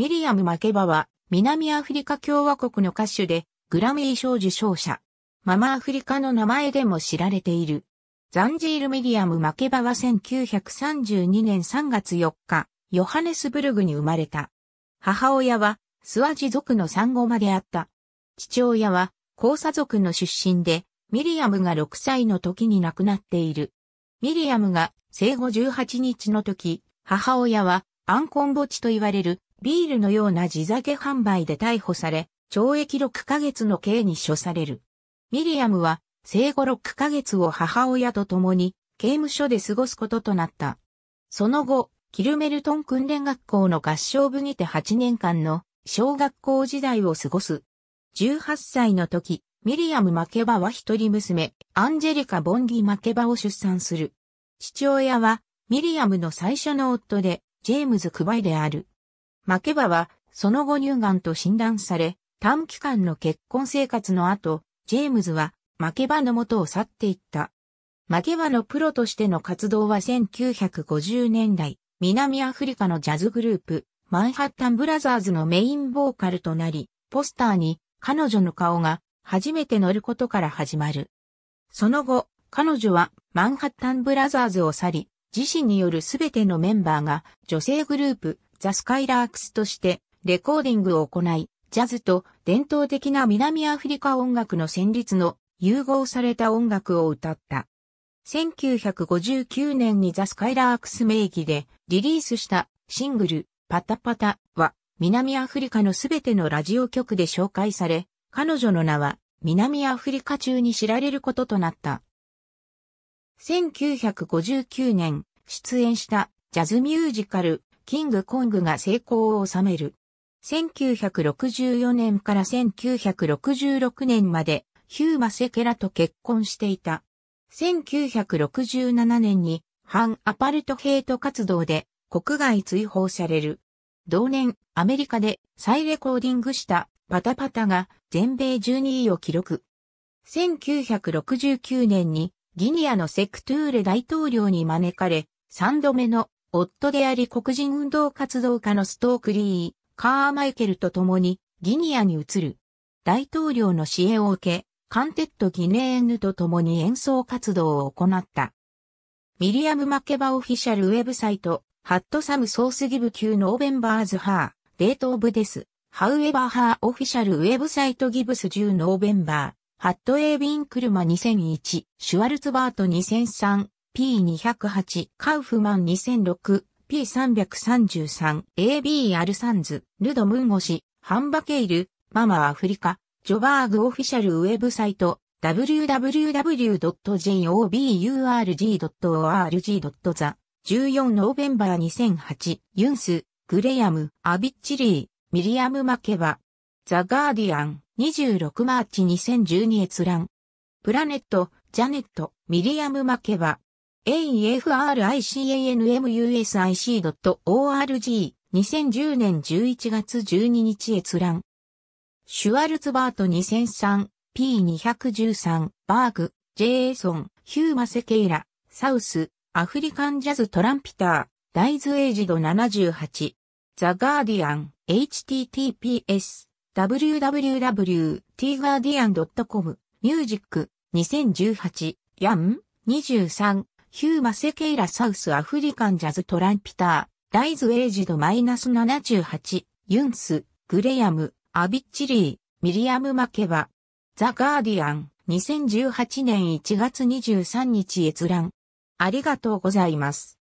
ミリアム・マケバは、南アフリカ共和国の歌手で、グラミー賞受賞者。ママアフリカの名前でも知られている。ザンジール・ミリアム・マケバは1932年3月4日、ヨハネスブルグに生まれた。母親は、スワジ族の産後まであった。父親は、コーサ族の出身で、ミリアムが6歳の時に亡くなっている。ミリアムが生後18日の時、母親はアンコン墓地と言われるビールのような地酒販売で逮捕され、懲役6ヶ月の刑に処される。ミリアムは生後6ヶ月を母親と共に刑務所で過ごすこととなった。その後、キルメルトン訓練学校の合唱部にて8年間の小学校時代を過ごす。18歳の時、ミリアム・マケバは一人娘、アンジェリカ・ボンギ・マケバを出産する。父親は、ミリアムの最初の夫で、ジェームズ・クバイである。マケバは、その後乳がんと診断され、短期間の結婚生活の後、ジェームズは、マケバの元を去っていった。マケバのプロとしての活動は1950年代、南アフリカのジャズグループ、マンハッタンブラザーズのメインボーカルとなり、ポスターに彼女の顔が初めて載ることから始まる。その後、彼女はマンハッタンブラザーズを去り、自身によるすべてのメンバーが女性グループザ・スカイラークスとしてレコーディングを行い、ジャズと伝統的な南アフリカ音楽の旋律の融合された音楽を歌った。1959年にザ・スカイラークス名義でリリースしたシングルパタパタは南アフリカのすべてのラジオ局で紹介され、彼女の名は南アフリカ中に知られることとなった。1959年出演したジャズミュージカルキングコングが成功を収める。1964年から1966年までヒューマセケラと結婚していた。1967年に反アパルトヘイト活動で国外追放される。同年、アメリカで再レコーディングしたパタパタが全米12位を記録。1969年にギニアのセクトゥーレ大統領に招かれ、3度目の夫であり黒人運動活動家のストークリー、カーマイケルと共にギニアに移る。大統領の支援を受け、カンテッド・ギネーヌと共に演奏活動を行った。ミリアム・マケバオフィシャルウェブサイト、ハットサム・ソースギブ級ノーベンバーズ・ハー、デート・オブ・デス、ハウエバー・ハーオフィシャルウェブサイトギブスジューノーベンバー、ハット・エービン・クルマ2001、シュワルツバート2003、P208、カウフマン2006、P333、AB アルサンズ、ルドムンゴシ、ハンバケイル、ママアフリカ、ジョバーグオフィシャルウェブサイト、www.joburg.org.the 14ノーベンバー2008、ユンス、グレアム、アビッチリー、ミリアム・マケバ、ザ・ガーディアン、26マーチ2012閲覧、プラネット、ジャネット、ミリアム・マケバ、AFRICANMUSIC.org 2010年11月12日閲覧。シュワルツバート 2003P213 バーグ、ジェイソン、ヒューマセケイラ、サウス、アフリカンジャズトランピター、ダイズエイジド78。ザ・ガーディアン、https、www.tguardian.com、ミュージック、2018、ヤン、23、ヒューマセケイラサウスアフリカンジャズトランピター、ライズエイジドマイナス78、ユンス、グレアム、アビッチリー、ミリアム・マケバ、ザ・ガーディアン、2018年1月23日閲覧。ありがとうございます。